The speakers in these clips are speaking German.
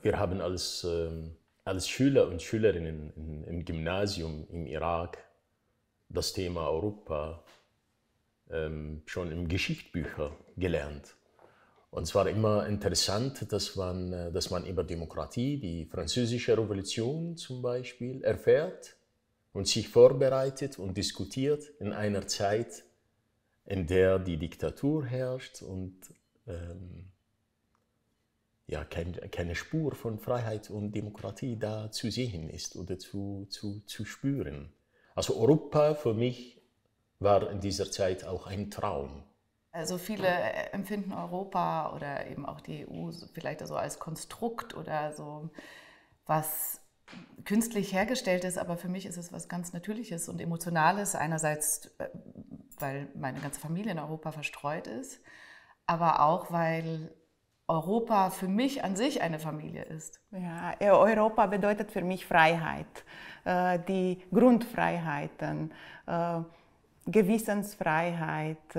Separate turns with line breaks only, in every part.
wir haben als, ähm, als Schüler und Schülerinnen im Gymnasium im Irak das Thema Europa ähm, schon im Geschichtsbücher gelernt. Und es war immer interessant, dass man, äh, dass man über Demokratie, die französische Revolution zum Beispiel, erfährt und sich vorbereitet und diskutiert in einer Zeit, in der die Diktatur herrscht und ähm, ja, kein, keine Spur von Freiheit und Demokratie da zu sehen ist oder zu, zu, zu spüren. Also Europa für mich war in dieser Zeit auch ein Traum.
Also viele äh, empfinden Europa oder eben auch die EU vielleicht so als Konstrukt oder so was künstlich hergestellt ist, aber für mich ist es was ganz Natürliches und Emotionales. Einerseits, äh, weil meine ganze Familie in Europa verstreut ist, aber auch, weil Europa für mich an sich eine
Familie ist. Ja, äh, Europa bedeutet für mich Freiheit, äh, die Grundfreiheiten, äh, Gewissensfreiheit,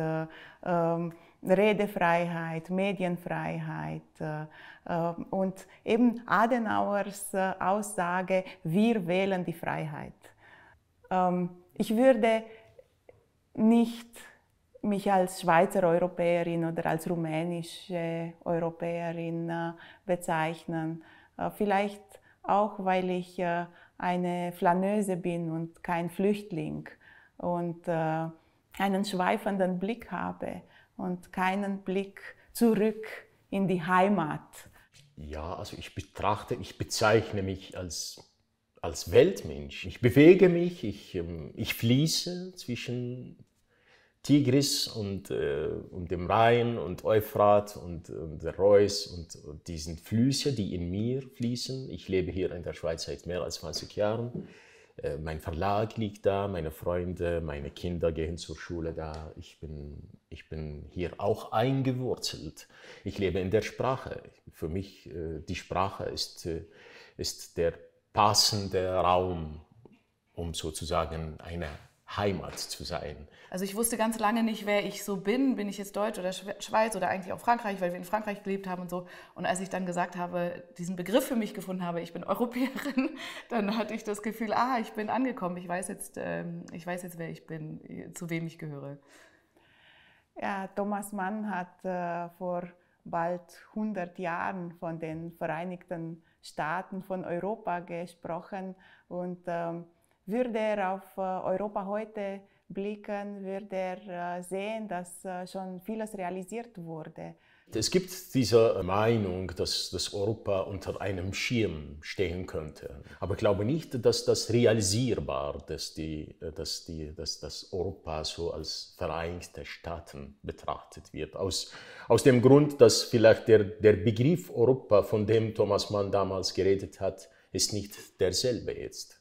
ähm, Redefreiheit, Medienfreiheit und eben Adenauers Aussage, wir wählen die Freiheit. Ähm, ich würde nicht mich als Schweizer Europäerin oder als rumänische Europäerin äh, bezeichnen. Äh, vielleicht auch, weil ich äh, eine Flaneuse bin und kein Flüchtling und einen schweifenden Blick habe und keinen Blick zurück in die Heimat.
Ja, also ich betrachte, ich bezeichne mich als, als Weltmensch. Ich bewege mich, ich, ähm, ich fließe zwischen Tigris und, äh, und dem Rhein und Euphrat und, und der Reuss und, und, diesen Flüsse, die in mir fließen. Ich lebe hier in der Schweiz seit mehr als 20 Jahren. Äh, mein Verlag liegt da, meine Freunde, meine Kinder gehen zur Schule da. Ich bin, ich bin hier auch eingewurzelt. Ich lebe in der Sprache. Für mich, äh, die Sprache ist, äh, ist der passende Raum, um sozusagen eine Heimat zu sein.
Also ich wusste ganz lange nicht, wer ich so bin. Bin ich jetzt Deutsch oder Schweiz oder eigentlich auch Frankreich, weil wir in Frankreich gelebt haben und so. Und als ich dann gesagt habe, diesen Begriff für mich gefunden habe, ich bin Europäerin, dann hatte ich das Gefühl, ah, ich bin angekommen. Ich weiß jetzt, ähm, ich weiß jetzt, wer ich bin, zu wem ich gehöre.
Ja, Thomas Mann hat äh, vor bald 100 Jahren von den Vereinigten Staaten von Europa gesprochen und ähm, würde er auf äh, Europa heute blicken, würde er äh, sehen, dass äh, schon vieles realisiert wurde.
Es gibt diese Meinung, dass, dass Europa unter einem Schirm stehen könnte. Aber ich glaube nicht, dass das realisierbar ist, dass, dass, dass, dass, Europa so als Vereinigte Staaten betrachtet wird. Aus, aus dem Grund, dass vielleicht der, der Begriff Europa, von dem Thomas Mann damals geredet hat, ist nicht derselbe jetzt.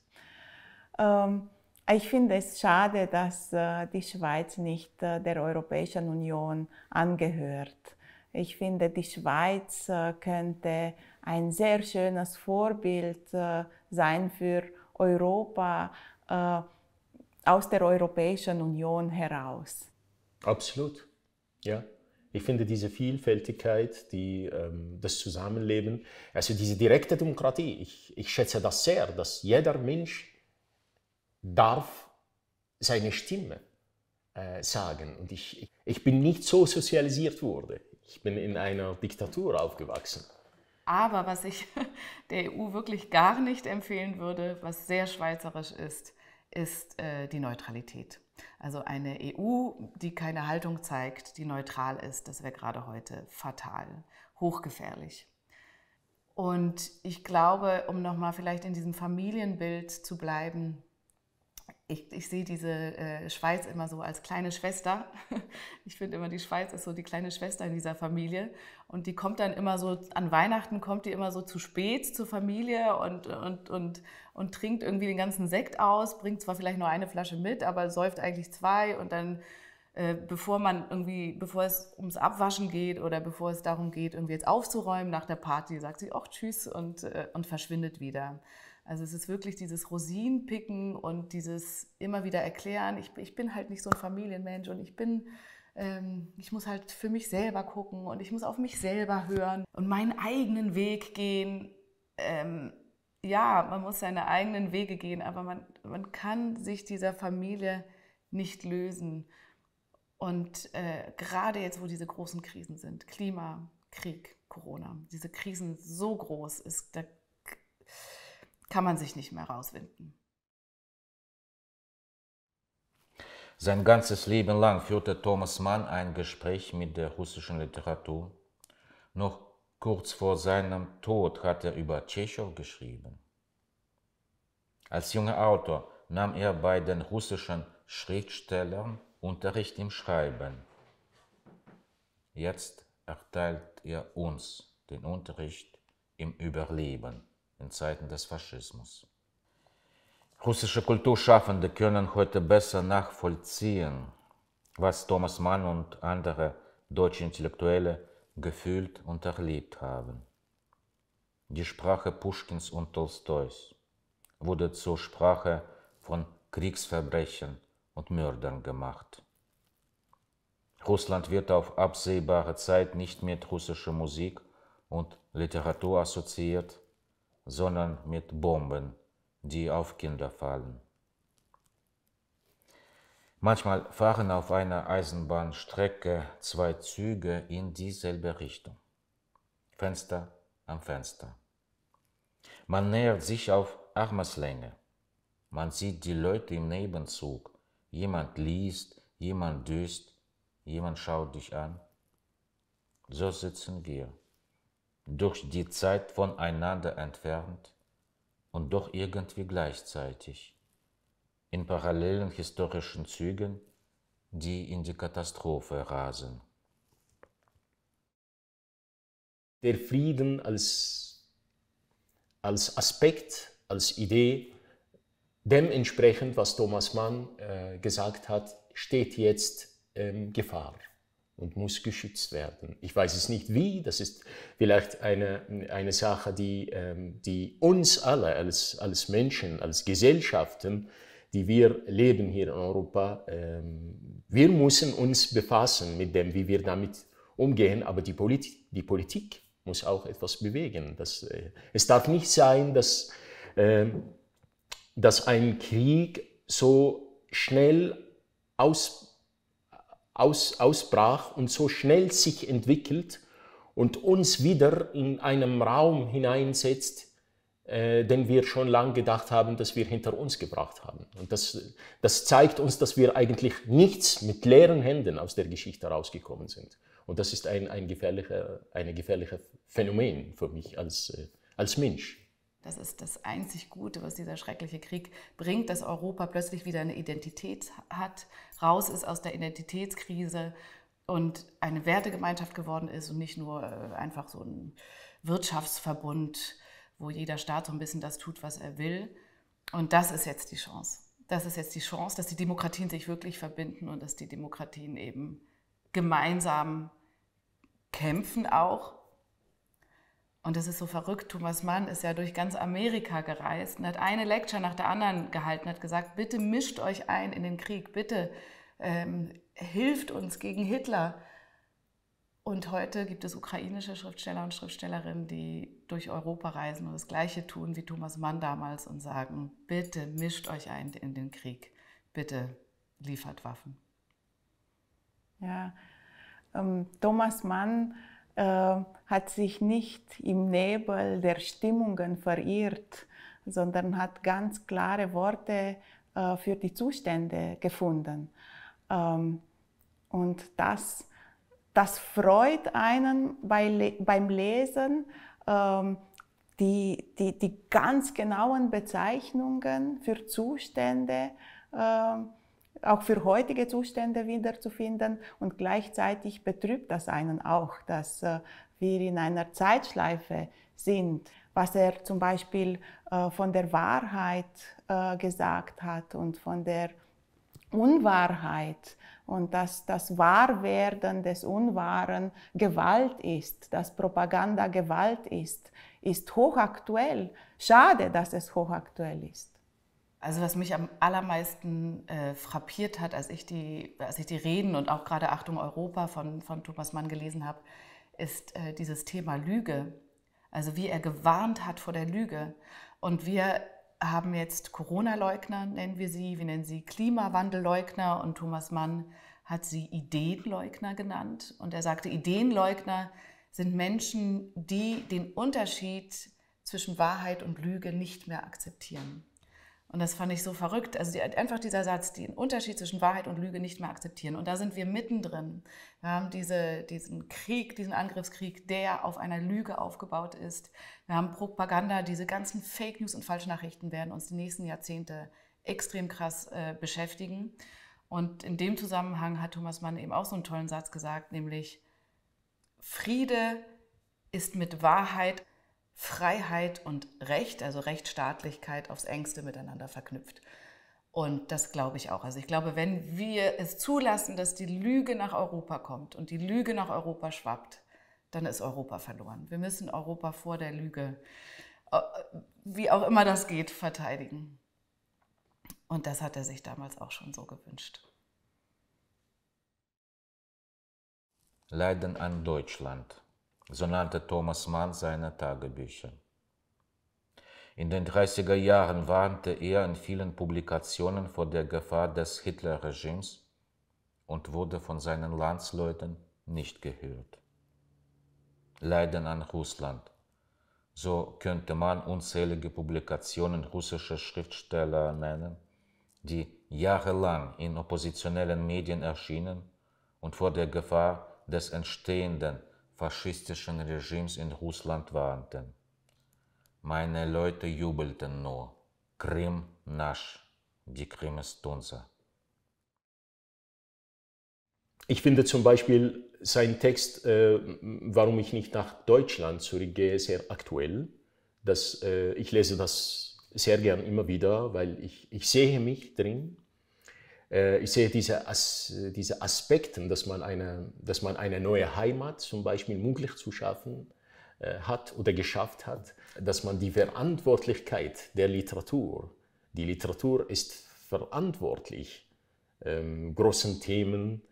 Ähm, ah, ich finde es schade, dass äh, die Schweiz nicht äh, der Europäischen Union angehört. Ich finde, die Schweiz äh, könnte ein sehr schönes Vorbild äh, sein für Europa äh, aus der Europäischen Union heraus.
Absolut, ja. Ich finde diese Vielfältigkeit, die, ähm, das Zusammenleben, also diese direkte Demokratie, ich, ich schätze das sehr, dass jeder Mensch darf seine Stimme äh, sagen. Und ich, ich bin nicht so sozialisiert wurde. Ich bin in einer Diktatur aufgewachsen.
Aber was ich der EU wirklich gar nicht empfehlen würde, was sehr schweizerisch ist, ist äh, die Neutralität. Also eine EU, die keine Haltung zeigt, die neutral ist, das wäre gerade heute fatal, hochgefährlich. Und ich glaube, um nochmal vielleicht in diesem Familienbild zu bleiben, ich, ich sehe diese äh, Schweiz immer so als kleine Schwester. Ich finde immer, die Schweiz ist so die kleine Schwester in dieser Familie. Und die kommt dann immer so, an Weihnachten kommt die immer so zu spät zur Familie und, und, und, und trinkt irgendwie den ganzen Sekt aus, bringt zwar vielleicht nur eine Flasche mit, aber säuft eigentlich zwei und dann äh, bevor man irgendwie, bevor es ums Abwaschen geht oder bevor es darum geht, irgendwie jetzt aufzuräumen nach der Party, sagt sie auch Tschüss und, äh, und verschwindet wieder. Also es ist wirklich dieses Rosinenpicken und dieses immer wieder erklären, ich, ich bin halt nicht so ein Familienmensch und ich bin, ähm, ich muss halt für mich selber gucken und ich muss auf mich selber hören und meinen eigenen Weg gehen. Ähm, ja, man muss seine eigenen Wege gehen, aber man, man kann sich dieser Familie nicht lösen. Und äh, gerade jetzt, wo diese großen Krisen sind, Klima, Krieg, Corona, diese Krisen so groß ist, da kann man sich nicht mehr rauswinden.
Sein ganzes Leben lang führte Thomas Mann ein Gespräch mit der russischen Literatur. Noch kurz vor seinem Tod hat er über Tschechow geschrieben. Als junger Autor nahm er bei den russischen Schriftstellern Unterricht im Schreiben. Jetzt erteilt er uns den Unterricht im Überleben in Zeiten des Faschismus. Russische Kulturschaffende können heute besser nachvollziehen, was Thomas Mann und andere deutsche Intellektuelle gefühlt und erlebt haben. Die Sprache Puschkins und Tolstois wurde zur Sprache von Kriegsverbrechen und Mördern gemacht. Russland wird auf absehbare Zeit nicht mit russischer Musik und Literatur assoziiert, sondern mit Bomben, die auf Kinder fallen. Manchmal fahren auf einer Eisenbahnstrecke zwei Züge in dieselbe Richtung. Fenster am Fenster. Man nähert sich auf Armeslänge. Man sieht die Leute im Nebenzug. Jemand liest, jemand düst, jemand schaut dich an. So sitzen wir durch die Zeit voneinander entfernt und doch irgendwie gleichzeitig, in parallelen historischen Zügen, die in die Katastrophe rasen.
Der Frieden als, als Aspekt, als Idee, dementsprechend, was Thomas Mann äh, gesagt hat, steht jetzt ähm, Gefahr und muss geschützt werden. Ich weiß es nicht wie, das ist vielleicht eine, eine Sache, die, ähm, die uns alle als, als Menschen, als Gesellschaften, die wir leben hier in Europa, ähm, wir müssen uns befassen mit dem, wie wir damit umgehen, aber die, Polit die Politik muss auch etwas bewegen. Das, äh, es darf nicht sein, dass, ähm, dass ein Krieg so schnell aus aus, ausbrach und so schnell sich entwickelt und uns wieder in einem Raum hineinsetzt, äh, den wir schon lange gedacht haben, dass wir hinter uns gebracht haben. Und das, das zeigt uns, dass wir eigentlich nichts mit leeren Händen aus der Geschichte rausgekommen sind. Und das ist ein, ein gefährlicher, ein gefährlicher Phänomen für mich als, äh, als Mensch.
Das ist das einzig Gute, was dieser schreckliche Krieg bringt, dass Europa plötzlich wieder eine Identität hat, raus ist aus der Identitätskrise und eine Wertegemeinschaft geworden ist und nicht nur äh, einfach so ein Wirtschaftsverbund, wo jeder Staat so ein bisschen das tut, was er will. Und das ist jetzt die Chance. Das ist jetzt die Chance, dass die Demokratien sich wirklich verbinden und dass die Demokratien eben gemeinsam kämpfen auch und das ist so verrückt. Thomas Mann ist ja durch ganz Amerika gereist und hat eine Lecture nach der anderen gehalten, hat gesagt, bitte mischt euch ein in den Krieg, bitte ähm, hilft uns gegen Hitler. Und heute gibt es ukrainische Schriftsteller und Schriftstellerinnen, die durch Europa reisen und das Gleiche tun wie Thomas Mann damals und sagen, bitte mischt euch ein in den Krieg, bitte liefert Waffen.
Ja, ähm, Thomas Mann äh, hat sich nicht im Nebel der Stimmungen verirrt, sondern hat ganz klare Worte äh, für die Zustände gefunden. Ähm, und das, das freut einen bei, beim Lesen. Ähm, die, die, die ganz genauen Bezeichnungen für Zustände ähm, auch für heutige Zustände wiederzufinden. Und gleichzeitig betrübt das einen auch, dass äh, wir in einer Zeitschleife sind, was er zum Beispiel äh, von der Wahrheit äh, gesagt hat und von der Unwahrheit und dass das Wahrwerden des Unwahren Gewalt ist, dass Propaganda Gewalt ist, ist hochaktuell. Schade, dass es hochaktuell ist. Also was mich am
allermeisten äh, frappiert hat, als ich, die, als ich die Reden und auch gerade Achtung Europa von, von Thomas Mann gelesen habe, ist äh, dieses Thema Lüge. Also wie er gewarnt hat vor der Lüge. Und wir haben jetzt Corona-Leugner, nennen wir sie, wir nennen sie Klimawandelleugner und Thomas Mann hat sie Ideenleugner genannt. Und er sagte, Ideenleugner sind Menschen, die den Unterschied zwischen Wahrheit und Lüge nicht mehr akzeptieren. Und das fand ich so verrückt. Also die, einfach dieser Satz, den Unterschied zwischen Wahrheit und Lüge nicht mehr akzeptieren. Und da sind wir mittendrin. Wir haben diese, diesen Krieg, diesen Angriffskrieg, der auf einer Lüge aufgebaut ist. Wir haben Propaganda. Diese ganzen Fake News und Falschnachrichten werden uns die nächsten Jahrzehnte extrem krass äh, beschäftigen. Und in dem Zusammenhang hat Thomas Mann eben auch so einen tollen Satz gesagt, nämlich Friede ist mit Wahrheit Freiheit und Recht, also Rechtsstaatlichkeit aufs engste miteinander verknüpft. Und das glaube ich auch. Also ich glaube, wenn wir es zulassen, dass die Lüge nach Europa kommt und die Lüge nach Europa schwappt, dann ist Europa verloren. Wir müssen Europa vor der Lüge, äh, wie auch immer das geht, verteidigen. Und das hat er sich damals auch schon so gewünscht.
Leiden an Deutschland so nannte Thomas Mann seine Tagebücher. In den 30er Jahren warnte er in vielen Publikationen vor der Gefahr des Hitlerregimes und wurde von seinen Landsleuten nicht gehört. Leiden an Russland. So könnte man unzählige Publikationen russischer Schriftsteller nennen, die jahrelang in oppositionellen Medien erschienen und vor der Gefahr des entstehenden faschistischen Regimes in Russland warnten. Meine Leute jubelten nur. Krim nasch. Die Krim
ist unser. Ich finde zum Beispiel sein Text, äh, warum ich nicht nach Deutschland zurückgehe, sehr aktuell. Das, äh, ich lese das sehr gern immer wieder, weil ich, ich sehe mich drin äh, ich sehe diese, As diese Aspekten, dass man, eine, dass man eine neue Heimat zum Beispiel möglich zu schaffen äh, hat oder geschafft hat, dass man die Verantwortlichkeit der Literatur, die Literatur ist verantwortlich, ähm, großen Themen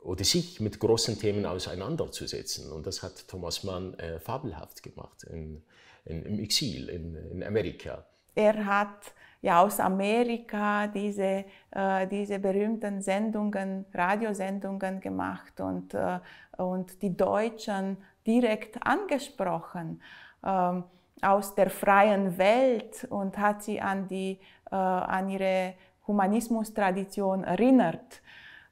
oder sich mit großen Themen auseinanderzusetzen. Und das hat Thomas Mann äh, fabelhaft gemacht in, in, im Exil in, in Amerika
er hat ja aus Amerika diese, äh, diese berühmten Sendungen, Radiosendungen gemacht und, äh, und die Deutschen direkt angesprochen ähm, aus der freien Welt und hat sie an, die, äh, an ihre Humanismus-Tradition erinnert.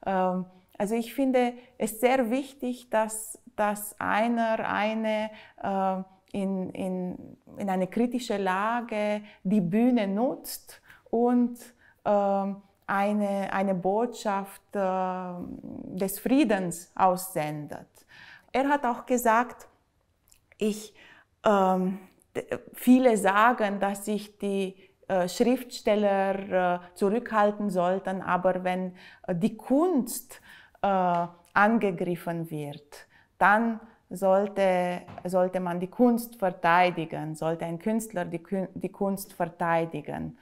Ähm, also ich finde es sehr wichtig, dass, dass einer eine äh, in, in, in eine kritische Lage die Bühne nutzt und ähm, eine, eine Botschaft äh, des Friedens aussendet. Er hat auch gesagt, ich, ähm, viele sagen, dass sich die äh, Schriftsteller äh, zurückhalten sollten, aber wenn äh, die Kunst angegriffen wird, dann sollte, sollte man die Kunst verteidigen, sollte ein Künstler die, die Kunst verteidigen.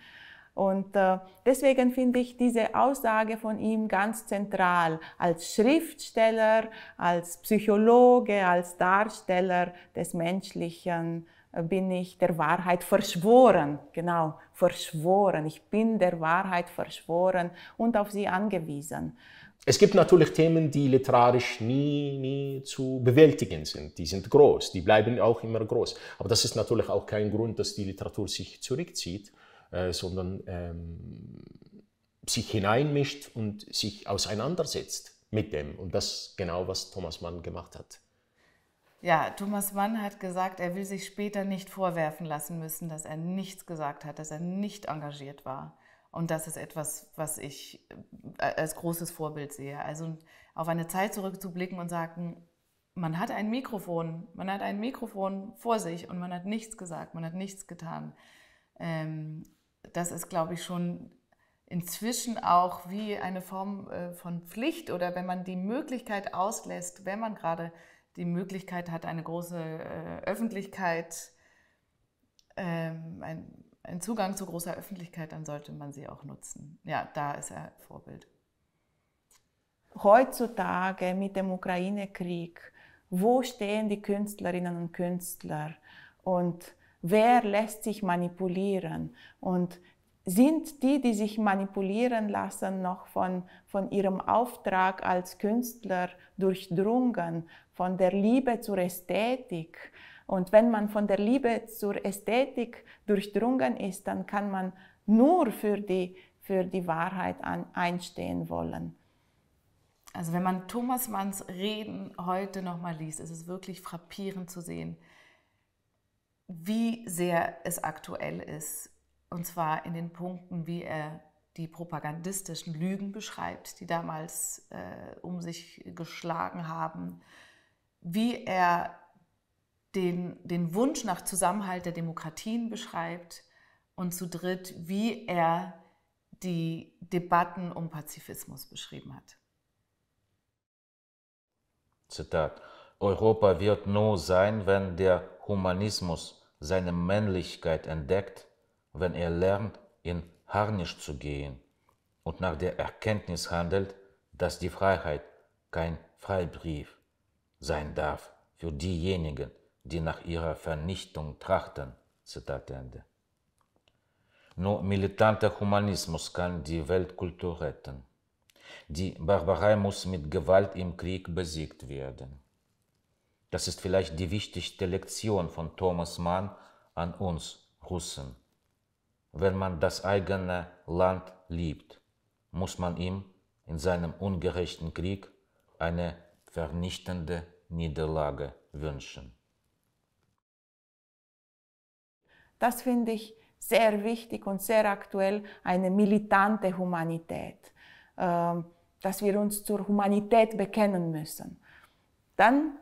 Und äh, deswegen finde ich diese Aussage von ihm ganz zentral als Schriftsteller, als Psychologe, als Darsteller des Menschlichen äh, bin ich der Wahrheit verschworen, genau, verschworen. Ich bin der Wahrheit verschworen und auf sie angewiesen.
Es gibt natürlich Themen, die literarisch nie, nie zu bewältigen sind. Die sind groß, die bleiben auch immer groß. Aber das ist natürlich auch kein Grund, dass die Literatur sich zurückzieht, äh, sondern ähm, sich hineinmischt und sich auseinandersetzt mit dem. Und das ist genau, was Thomas Mann gemacht hat.
Ja, Thomas Mann hat gesagt, er will sich später nicht vorwerfen lassen müssen, dass er nichts gesagt hat, dass er nicht engagiert war. Und das ist etwas, was ich äh, als großes Vorbild sehe. Also auf eine Zeit zurückzublicken und sagen, man hat ein Mikrofon, man hat ein Mikrofon vor sich und man hat nichts gesagt, man hat nichts getan. Ähm, das ist, glaube ich, schon inzwischen auch wie eine Form äh, von Pflicht oder wenn man die Möglichkeit auslässt, wenn man gerade die Möglichkeit hat, eine große äh, Öffentlichkeit, ähm, ein einen Zugang zu großer Öffentlichkeit, dann sollte man sie auch nutzen. Ja,
da ist er Vorbild. Heutzutage mit dem Ukraine-Krieg, wo stehen die Künstlerinnen und Künstler und wer lässt sich manipulieren und sind die, die sich manipulieren lassen, noch von, von ihrem Auftrag als Künstler durchdrungen, von der Liebe zur Ästhetik? Und wenn man von der Liebe zur Ästhetik durchdrungen ist, dann kann man nur für die, für die Wahrheit an, einstehen wollen.
Also wenn man Thomas Manns Reden heute nochmal liest, ist es wirklich frappierend zu sehen, wie sehr es aktuell ist. Und zwar in den Punkten, wie er die propagandistischen Lügen beschreibt, die damals äh, um sich geschlagen haben, wie er den, den Wunsch nach Zusammenhalt der Demokratien beschreibt und zu dritt, wie er die Debatten um Pazifismus beschrieben hat.
Zitat. Europa wird nur sein, wenn der Humanismus seine Männlichkeit entdeckt, wenn er lernt, in Harnisch zu gehen und nach der Erkenntnis handelt, dass die Freiheit kein Freibrief sein darf für diejenigen, die nach ihrer Vernichtung trachten. Zitat Ende. Nur militanter Humanismus kann die Weltkultur retten. Die Barbarei muss mit Gewalt im Krieg besiegt werden. Das ist vielleicht die wichtigste Lektion von Thomas Mann an uns Russen. Wenn man das eigene Land liebt, muss man ihm in seinem ungerechten Krieg eine vernichtende Niederlage wünschen.
Das finde ich sehr wichtig und sehr aktuell, eine militante Humanität, ähm, dass wir uns zur Humanität bekennen müssen. Dann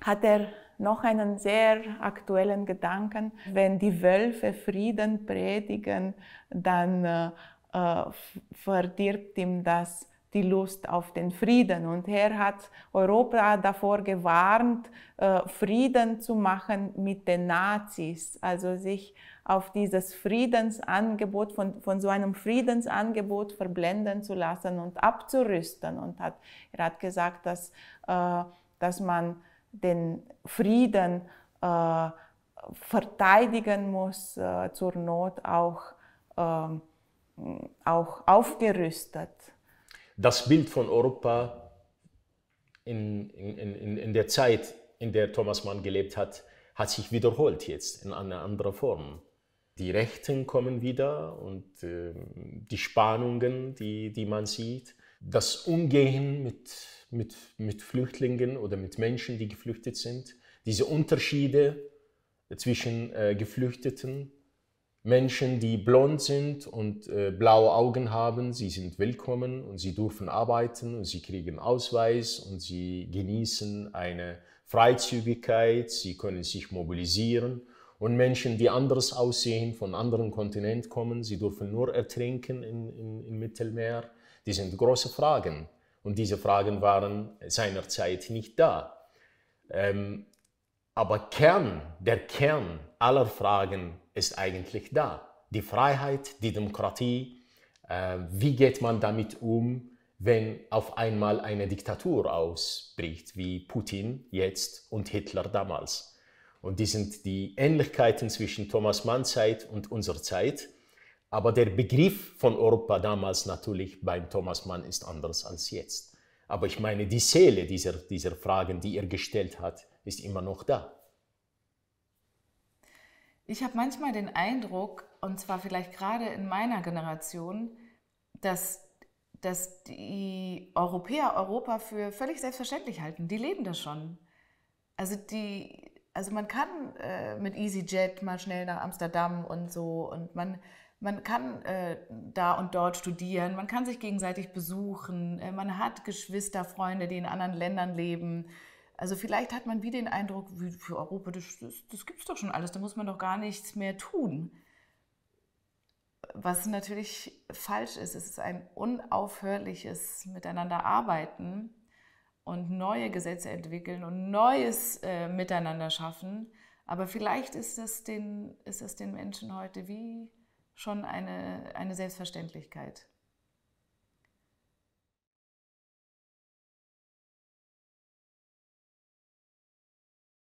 hat er noch einen sehr aktuellen Gedanken, wenn die Wölfe Frieden predigen, dann äh, äh, verdirbt ihm das die Lust auf den Frieden. Und er hat Europa davor gewarnt, äh, Frieden zu machen mit den Nazis, also sich auf dieses Friedensangebot, von, von so einem Friedensangebot verblenden zu lassen und abzurüsten. Und hat, er hat gesagt, dass, äh, dass man den Frieden äh, verteidigen muss, zur Not auch, ähm, auch aufgerüstet
das Bild von Europa in, in, in, in der Zeit, in der Thomas Mann gelebt hat, hat sich wiederholt jetzt in einer anderen Form. Die Rechten kommen wieder und äh, die Spannungen, die, die man sieht, das Umgehen mit, mit, mit Flüchtlingen oder mit Menschen, die geflüchtet sind, diese Unterschiede zwischen äh, Geflüchteten Menschen, die blond sind und äh, blaue Augen haben, sie sind willkommen und sie dürfen arbeiten und sie kriegen Ausweis und sie genießen eine Freizügigkeit, sie können sich mobilisieren. Und Menschen, die anders aussehen, von anderen Kontinent kommen, sie dürfen nur ertrinken im Mittelmeer. Die sind große Fragen. Und diese Fragen waren seinerzeit nicht da. Ähm, aber Kern, der Kern aller Fragen ist eigentlich da. Die Freiheit, die Demokratie, äh, wie geht man damit um, wenn auf einmal eine Diktatur ausbricht, wie Putin jetzt und Hitler damals. Und die sind die Ähnlichkeiten zwischen Thomas Manns Zeit und unserer Zeit. Aber der Begriff von Europa damals natürlich beim Thomas Mann ist anders als jetzt. Aber ich meine, die Seele dieser, dieser Fragen, die er gestellt hat, ist immer noch da.
Ich habe manchmal den Eindruck, und zwar vielleicht gerade in meiner Generation, dass, dass die Europäer Europa für völlig selbstverständlich halten. Die leben das schon. Also, die, also man kann äh, mit EasyJet mal schnell nach Amsterdam und so und man, man kann äh, da und dort studieren, man kann sich gegenseitig besuchen, äh, man hat Geschwister, Freunde, die in anderen Ländern leben also vielleicht hat man wie den Eindruck, für Europa, das, das, das gibt es doch schon alles, da muss man doch gar nichts mehr tun. Was natürlich falsch ist, es ist ein unaufhörliches Miteinanderarbeiten und neue Gesetze entwickeln und Neues äh, miteinander schaffen. Aber vielleicht ist das den, ist das den Menschen heute wie schon eine, eine Selbstverständlichkeit.